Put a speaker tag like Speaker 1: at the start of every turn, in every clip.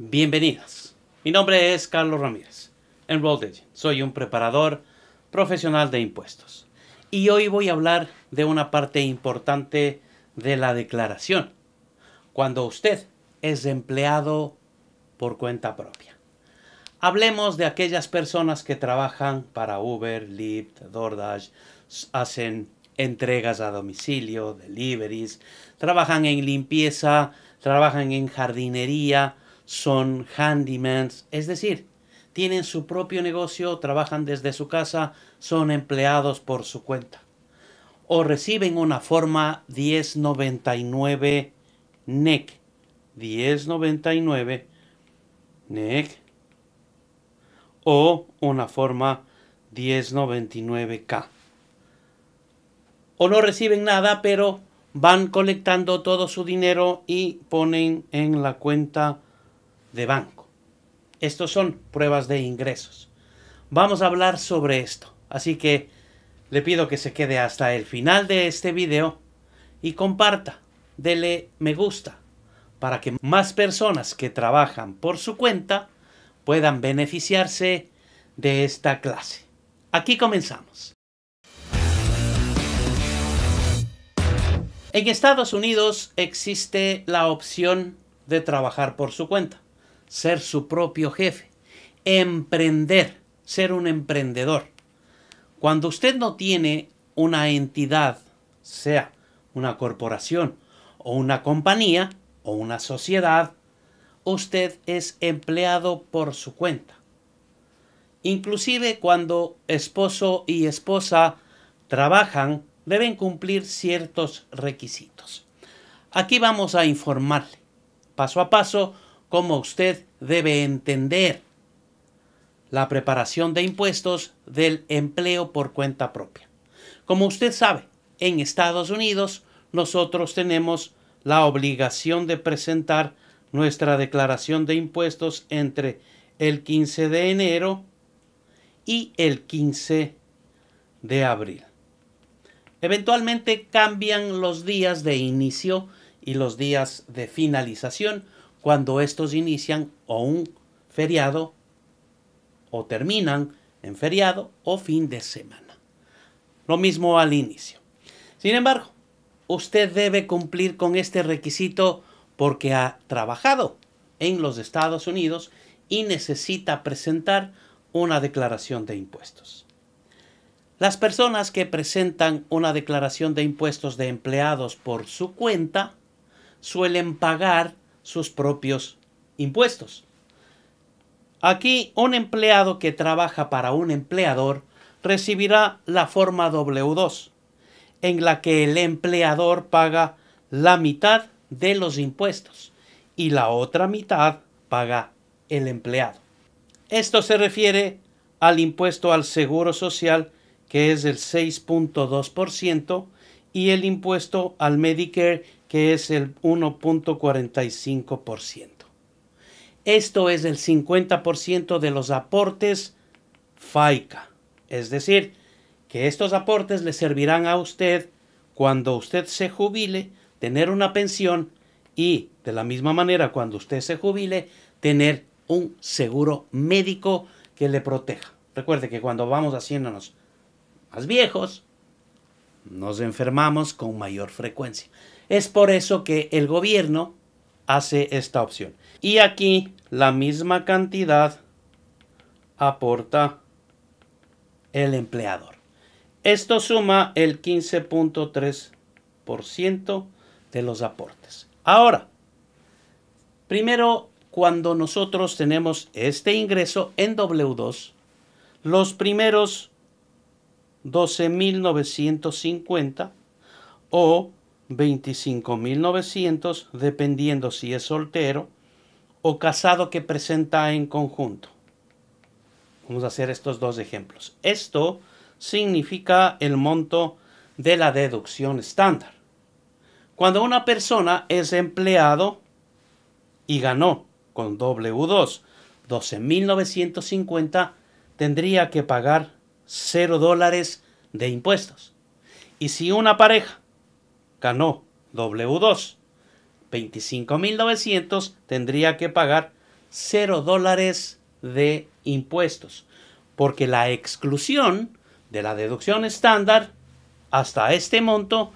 Speaker 1: Bienvenidas. Mi nombre es Carlos Ramírez, Enrolled Agent. Soy un preparador profesional de impuestos. Y hoy voy a hablar de una parte importante de la declaración. Cuando usted es empleado por cuenta propia. Hablemos de aquellas personas que trabajan para Uber, Lyft, DoorDash, hacen entregas a domicilio, deliveries, trabajan en limpieza, trabajan en jardinería, son handymans, es decir, tienen su propio negocio, trabajan desde su casa, son empleados por su cuenta. O reciben una forma 1099 NEC. 1099 NEC. O una forma 1099K. O no reciben nada, pero van colectando todo su dinero y ponen en la cuenta de banco. Estos son pruebas de ingresos. Vamos a hablar sobre esto, así que le pido que se quede hasta el final de este video y comparta, dele me gusta, para que más personas que trabajan por su cuenta puedan beneficiarse de esta clase. Aquí comenzamos. En Estados Unidos existe la opción de trabajar por su cuenta ser su propio jefe, emprender, ser un emprendedor. Cuando usted no tiene una entidad, sea una corporación o una compañía o una sociedad, usted es empleado por su cuenta. Inclusive cuando esposo y esposa trabajan, deben cumplir ciertos requisitos. Aquí vamos a informarle paso a paso como usted debe entender la preparación de impuestos del empleo por cuenta propia. Como usted sabe, en Estados Unidos nosotros tenemos la obligación de presentar nuestra declaración de impuestos entre el 15 de enero y el 15 de abril. Eventualmente cambian los días de inicio y los días de finalización, cuando estos inician o un feriado o terminan en feriado o fin de semana. Lo mismo al inicio. Sin embargo, usted debe cumplir con este requisito porque ha trabajado en los Estados Unidos y necesita presentar una declaración de impuestos. Las personas que presentan una declaración de impuestos de empleados por su cuenta suelen pagar sus propios impuestos. Aquí un empleado que trabaja para un empleador recibirá la forma W2, en la que el empleador paga la mitad de los impuestos y la otra mitad paga el empleado. Esto se refiere al impuesto al seguro social, que es el 6.2%, y el impuesto al Medicare que es el 1.45%. Esto es el 50% de los aportes FICA, es decir, que estos aportes le servirán a usted cuando usted se jubile, tener una pensión y, de la misma manera, cuando usted se jubile, tener un seguro médico que le proteja. Recuerde que cuando vamos haciéndonos más viejos, nos enfermamos con mayor frecuencia. Es por eso que el gobierno hace esta opción. Y aquí la misma cantidad aporta el empleador. Esto suma el 15.3% de los aportes. Ahora, primero, cuando nosotros tenemos este ingreso en W2, los primeros 12.950 o 25.900 dependiendo si es soltero o casado que presenta en conjunto. Vamos a hacer estos dos ejemplos. Esto significa el monto de la deducción estándar. Cuando una persona es empleado y ganó con W2 12.950, tendría que pagar 0 dólares de impuestos. Y si una pareja ganó W2, 25.900 tendría que pagar 0 dólares de impuestos, porque la exclusión de la deducción estándar hasta este monto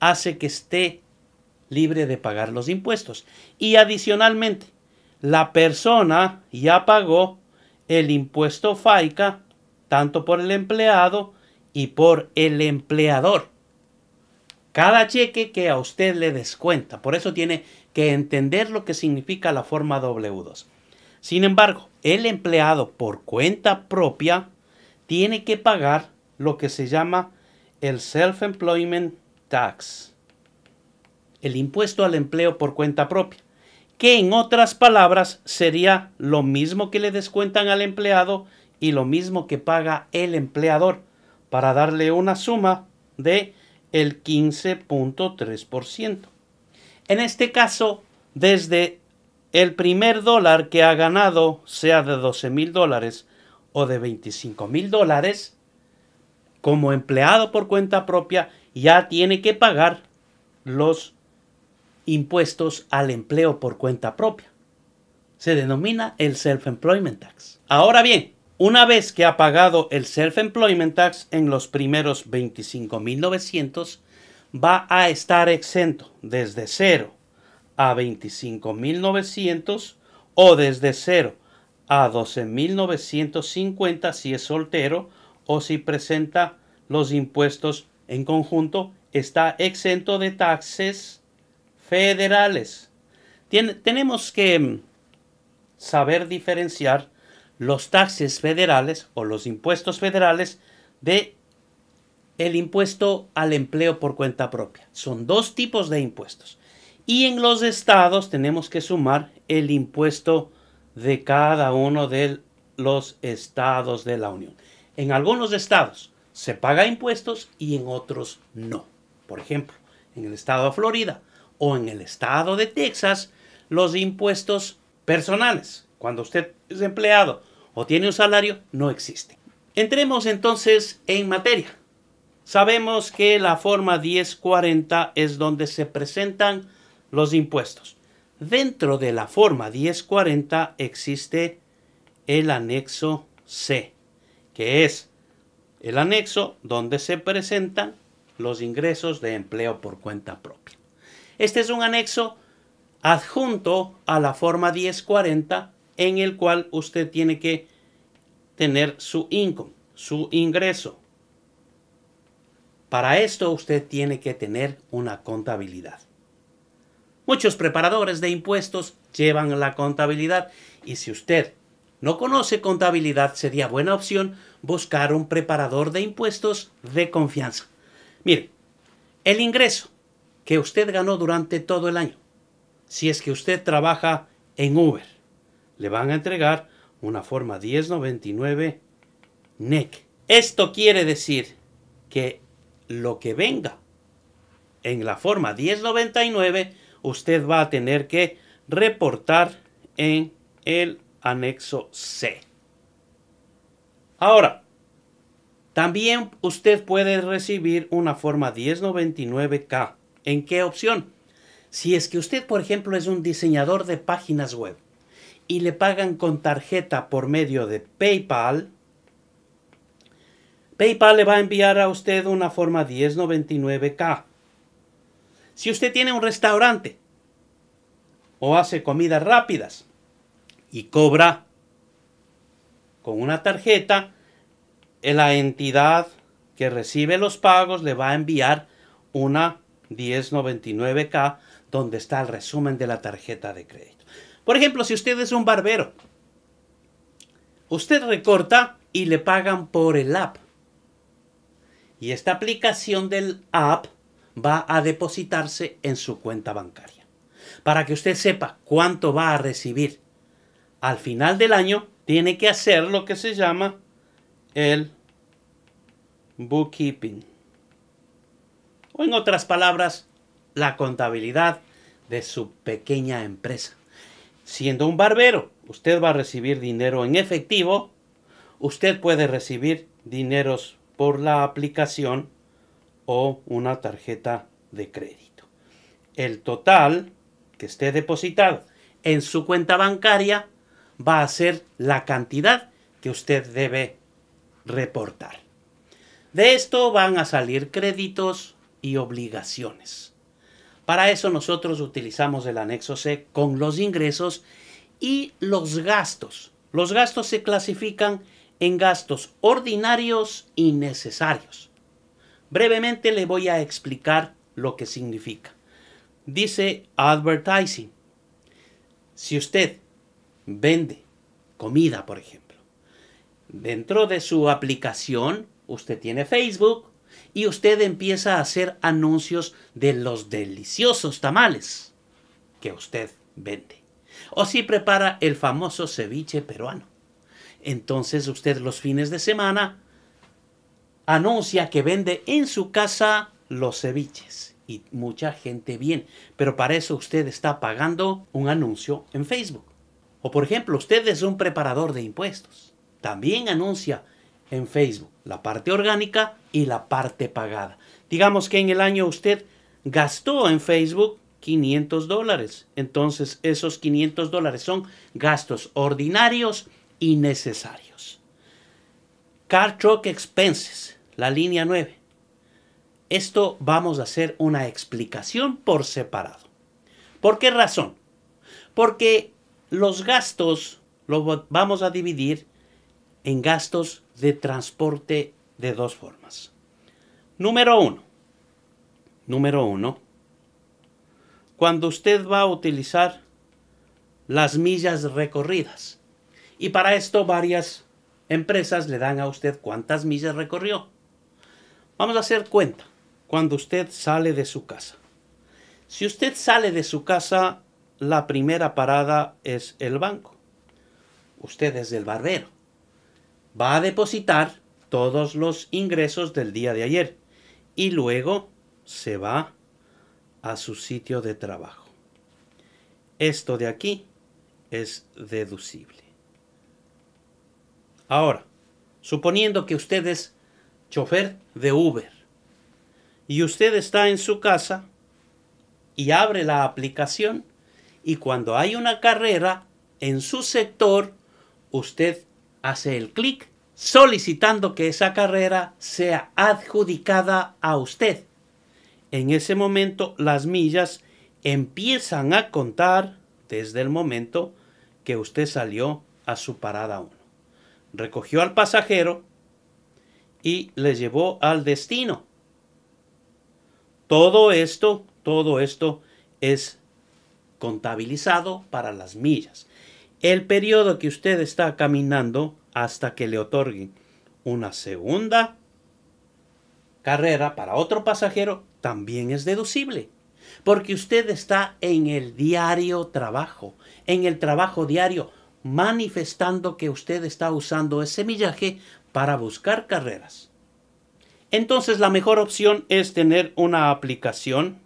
Speaker 1: hace que esté libre de pagar los impuestos. Y adicionalmente, la persona ya pagó el impuesto FICA tanto por el empleado y por el empleador. Cada cheque que a usted le descuenta, por eso tiene que entender lo que significa la forma W2. Sin embargo, el empleado por cuenta propia tiene que pagar lo que se llama el Self-Employment Tax, el impuesto al empleo por cuenta propia, que en otras palabras sería lo mismo que le descuentan al empleado y lo mismo que paga el empleador para darle una suma de el 15.3%. En este caso, desde el primer dólar que ha ganado, sea de 12 mil dólares o de 25 mil dólares, como empleado por cuenta propia, ya tiene que pagar los impuestos al empleo por cuenta propia. Se denomina el Self-Employment Tax. Ahora bien, una vez que ha pagado el Self-Employment Tax en los primeros 25.900, va a estar exento desde 0 a 25.900 o desde 0 a 12.950 si es soltero o si presenta los impuestos en conjunto, está exento de taxes federales. tenemos que mm, saber diferenciar los taxes federales o los impuestos federales de el impuesto al empleo por cuenta propia. Son dos tipos de impuestos. Y en los estados tenemos que sumar el impuesto de cada uno de los estados de la Unión. En algunos estados se paga impuestos y en otros no. Por ejemplo, en el estado de Florida o en el estado de Texas, los impuestos personales, cuando usted es empleado o tiene un salario, no existe. Entremos entonces en materia. Sabemos que la forma 1040 es donde se presentan los impuestos. Dentro de la forma 1040 existe el anexo C, que es el anexo donde se presentan los ingresos de empleo por cuenta propia. Este es un anexo adjunto a la forma 1040 en el cual usted tiene que tener su income, su ingreso. Para esto usted tiene que tener una contabilidad. Muchos preparadores de impuestos llevan la contabilidad y si usted no conoce contabilidad sería buena opción buscar un preparador de impuestos de confianza. Mire, el ingreso que usted ganó durante todo el año, si es que usted trabaja en Uber, le van a entregar una forma 1099 NEC. E Esto quiere decir que lo que venga en la forma 1099 usted va a tener que reportar en el anexo C. Ahora, también usted puede recibir una forma 1099K. ¿En qué opción? Si es que usted, por ejemplo, es un diseñador de páginas web y le pagan con tarjeta por medio de PayPal, PayPal le va a enviar a usted una forma 1099K. Si usted tiene un restaurante o hace comidas rápidas y cobra con una tarjeta, la entidad que recibe los pagos le va a enviar una 1099K donde está el resumen de la tarjeta de crédito. Por ejemplo, si usted es un barbero, usted recorta y le pagan por el app. Y esta aplicación del app va a depositarse en su cuenta bancaria. Para que usted sepa cuánto va a recibir al final del año, tiene que hacer lo que se llama el bookkeeping. O en otras palabras, la contabilidad de su pequeña empresa. Siendo un barbero, usted va a recibir dinero en efectivo, usted puede recibir dineros por la aplicación o una tarjeta de crédito. El total que esté depositado en su cuenta bancaria va a ser la cantidad que usted debe reportar. De esto van a salir créditos y obligaciones. Para eso nosotros utilizamos el anexo C con los ingresos y los gastos. Los gastos se clasifican en gastos ordinarios y necesarios. Brevemente le voy a explicar lo que significa. Dice advertising. Si usted vende comida, por ejemplo, dentro de su aplicación usted tiene Facebook, y usted empieza a hacer anuncios de los deliciosos tamales que usted vende. O si prepara el famoso ceviche peruano. Entonces usted los fines de semana anuncia que vende en su casa los ceviches. Y mucha gente bien. Pero para eso usted está pagando un anuncio en Facebook. O por ejemplo, usted es un preparador de impuestos. También anuncia en Facebook, la parte orgánica y la parte pagada. Digamos que en el año usted gastó en Facebook 500 dólares. Entonces esos 500 dólares son gastos ordinarios y necesarios. Car Truck Expenses, la línea 9. Esto vamos a hacer una explicación por separado. ¿Por qué razón? Porque los gastos los vamos a dividir en gastos de transporte de dos formas. Número uno. Número uno. Cuando usted va a utilizar las millas recorridas. Y para esto varias empresas le dan a usted cuántas millas recorrió. Vamos a hacer cuenta. Cuando usted sale de su casa. Si usted sale de su casa, la primera parada es el banco. Usted es el barbero va a depositar todos los ingresos del día de ayer y luego se va a su sitio de trabajo. Esto de aquí es deducible. Ahora, suponiendo que usted es chofer de Uber y usted está en su casa y abre la aplicación y cuando hay una carrera en su sector, usted hace el clic solicitando que esa carrera sea adjudicada a usted. En ese momento las millas empiezan a contar desde el momento que usted salió a su parada 1. Recogió al pasajero y le llevó al destino. Todo esto, todo esto es contabilizado para las millas el periodo que usted está caminando hasta que le otorguen una segunda carrera para otro pasajero también es deducible, porque usted está en el diario trabajo, en el trabajo diario, manifestando que usted está usando ese millaje para buscar carreras. Entonces la mejor opción es tener una aplicación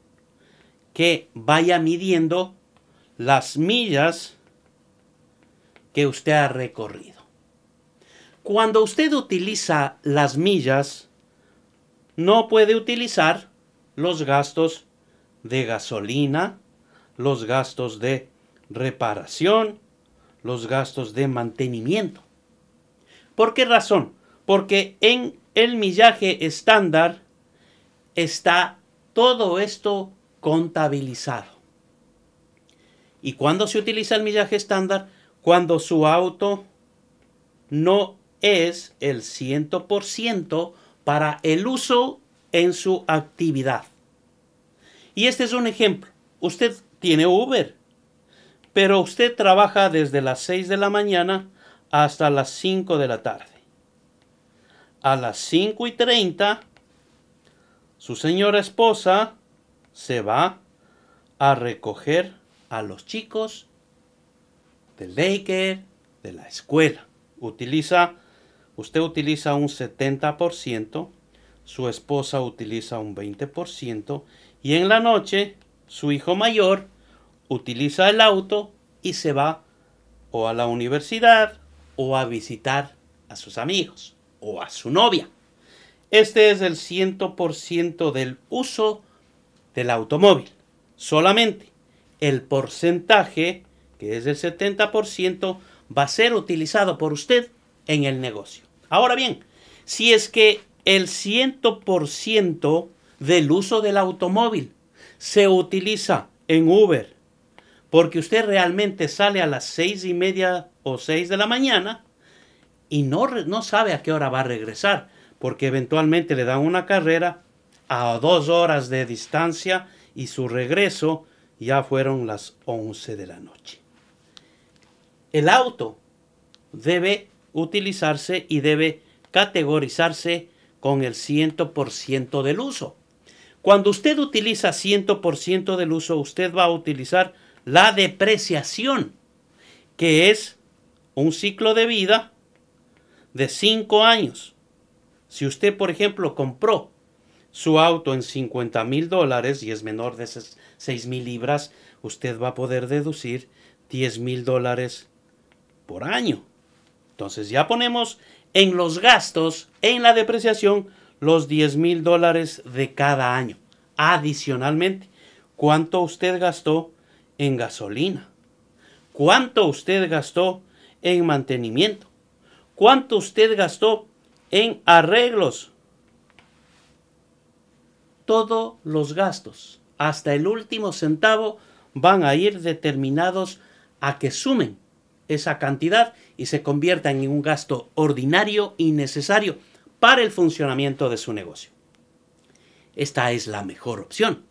Speaker 1: que vaya midiendo las millas que usted ha recorrido. Cuando usted utiliza las millas, no puede utilizar los gastos de gasolina, los gastos de reparación, los gastos de mantenimiento. ¿Por qué razón? Porque en el millaje estándar está todo esto contabilizado. Y cuando se utiliza el millaje estándar, cuando su auto no es el 100% para el uso en su actividad. Y este es un ejemplo. Usted tiene Uber, pero usted trabaja desde las 6 de la mañana hasta las 5 de la tarde. A las 5 y 30, su señora esposa se va a recoger a los chicos del Baker, de la escuela. Utiliza, usted utiliza un 70%, su esposa utiliza un 20% y en la noche su hijo mayor utiliza el auto y se va o a la universidad o a visitar a sus amigos o a su novia. Este es el 100% del uso del automóvil. Solamente el porcentaje que es el 70%, va a ser utilizado por usted en el negocio. Ahora bien, si es que el 100% del uso del automóvil se utiliza en Uber, porque usted realmente sale a las seis y media o seis de la mañana y no, no sabe a qué hora va a regresar, porque eventualmente le dan una carrera a dos horas de distancia y su regreso ya fueron las 11 de la noche el auto debe utilizarse y debe categorizarse con el 100% del uso. Cuando usted utiliza 100% del uso, usted va a utilizar la depreciación, que es un ciclo de vida de 5 años. Si usted, por ejemplo, compró su auto en 50 mil dólares y es menor de 6 mil libras, usted va a poder deducir 10 mil dólares año. Entonces ya ponemos en los gastos, en la depreciación, los 10 mil dólares de cada año. Adicionalmente, ¿cuánto usted gastó en gasolina? ¿Cuánto usted gastó en mantenimiento? ¿Cuánto usted gastó en arreglos? Todos los gastos, hasta el último centavo, van a ir determinados a que sumen esa cantidad y se convierta en un gasto ordinario y necesario para el funcionamiento de su negocio. Esta es la mejor opción,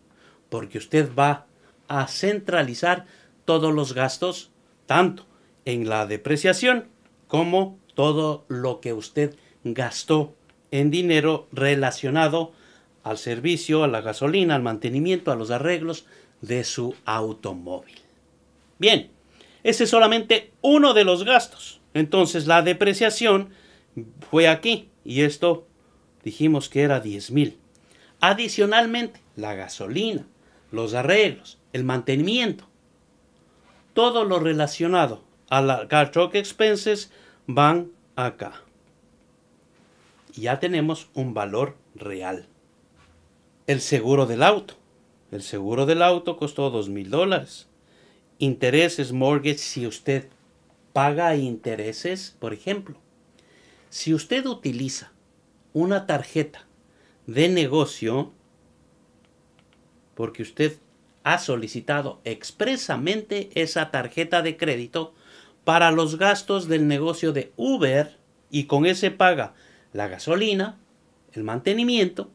Speaker 1: porque usted va a centralizar todos los gastos, tanto en la depreciación como todo lo que usted gastó en dinero relacionado al servicio, a la gasolina, al mantenimiento, a los arreglos de su automóvil. Bien, ese es solamente uno de los gastos. Entonces la depreciación fue aquí y esto dijimos que era 10,000. mil. Adicionalmente, la gasolina, los arreglos, el mantenimiento, todo lo relacionado a la car truck expenses van acá. ya tenemos un valor real. El seguro del auto. El seguro del auto costó 2 mil dólares intereses mortgage si usted paga intereses, por ejemplo. Si usted utiliza una tarjeta de negocio, porque usted ha solicitado expresamente esa tarjeta de crédito para los gastos del negocio de Uber y con ese paga la gasolina, el mantenimiento,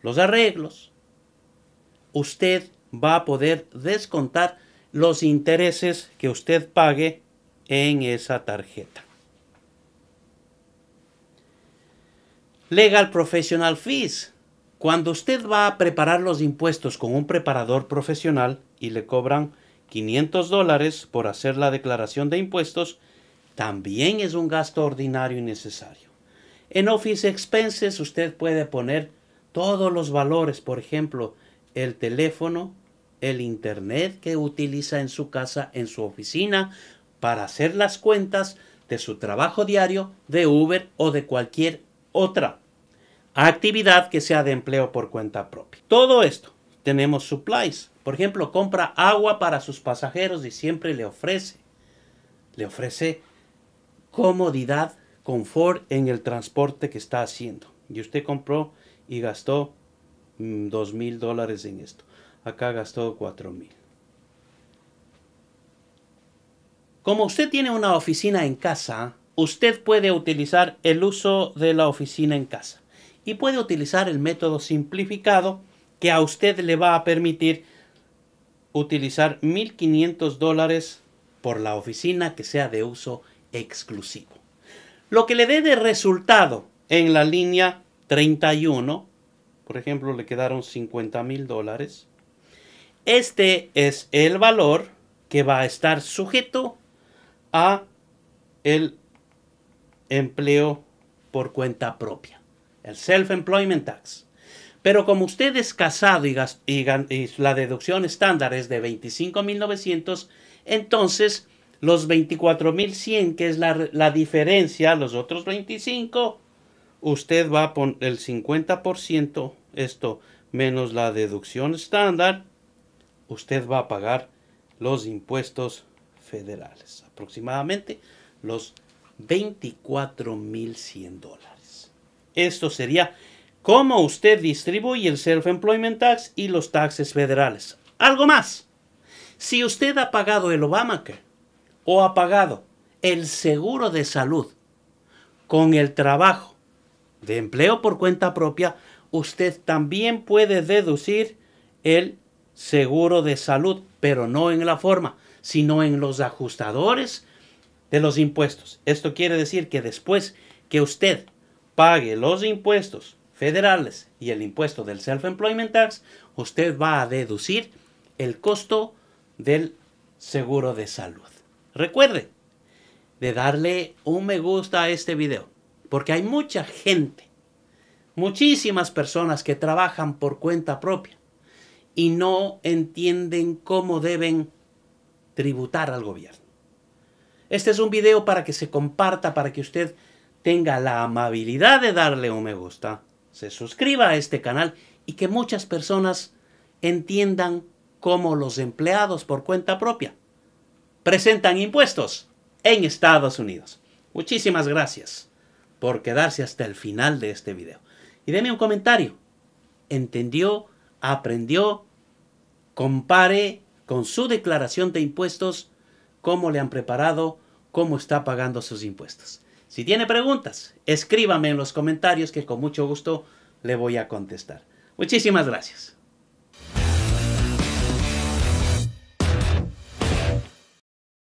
Speaker 1: los arreglos, usted va a poder descontar los intereses que usted pague en esa tarjeta. Legal Professional Fees. Cuando usted va a preparar los impuestos con un preparador profesional y le cobran 500 dólares por hacer la declaración de impuestos, también es un gasto ordinario y necesario. En Office Expenses usted puede poner todos los valores, por ejemplo, el teléfono, el Internet que utiliza en su casa, en su oficina, para hacer las cuentas de su trabajo diario, de Uber o de cualquier otra actividad que sea de empleo por cuenta propia. Todo esto tenemos supplies. Por ejemplo, compra agua para sus pasajeros y siempre le ofrece. Le ofrece comodidad, confort en el transporte que está haciendo. Y usted compró y gastó mm, dos mil dólares en esto acá gastó 4.000. Como usted tiene una oficina en casa, usted puede utilizar el uso de la oficina en casa y puede utilizar el método simplificado que a usted le va a permitir utilizar 1.500 dólares por la oficina que sea de uso exclusivo. Lo que le dé de resultado en la línea 31, por ejemplo, le quedaron 50 mil dólares. Este es el valor que va a estar sujeto a el empleo por cuenta propia, el Self-Employment Tax. Pero como usted es casado y, la deducción estándar es de 25.900, entonces los 24.100, que es la, la, diferencia, los otros 25, usted va a poner el 50%, esto menos la deducción estándar, usted va a pagar los impuestos federales, aproximadamente los 24.100 dólares. Esto sería cómo usted distribuye el Self-Employment Tax y los taxes federales. Algo más. Si usted ha pagado el Obamacare o ha pagado el seguro de salud con el trabajo de empleo por cuenta propia, usted también puede deducir el seguro de salud, pero no en la forma, sino en los ajustadores de los impuestos. Esto quiere decir que después que usted pague los impuestos federales y el impuesto del Self-Employment Tax, usted va a deducir el costo del seguro de salud. Recuerde de darle un me gusta a este video, porque hay mucha gente, muchísimas personas que trabajan por cuenta propia y no entienden cómo deben tributar al gobierno. Este es un video para que se comparta, para que usted tenga la amabilidad de darle un me gusta, se suscriba a este canal y que muchas personas entiendan cómo los empleados por cuenta propia presentan impuestos en Estados Unidos. Muchísimas gracias por quedarse hasta el final de este video. Y déme un comentario. ¿Entendió? aprendió, compare con su declaración de impuestos cómo le han preparado, cómo está pagando sus impuestos. Si tiene preguntas, escríbame en los comentarios que con mucho gusto le voy a contestar. Muchísimas gracias.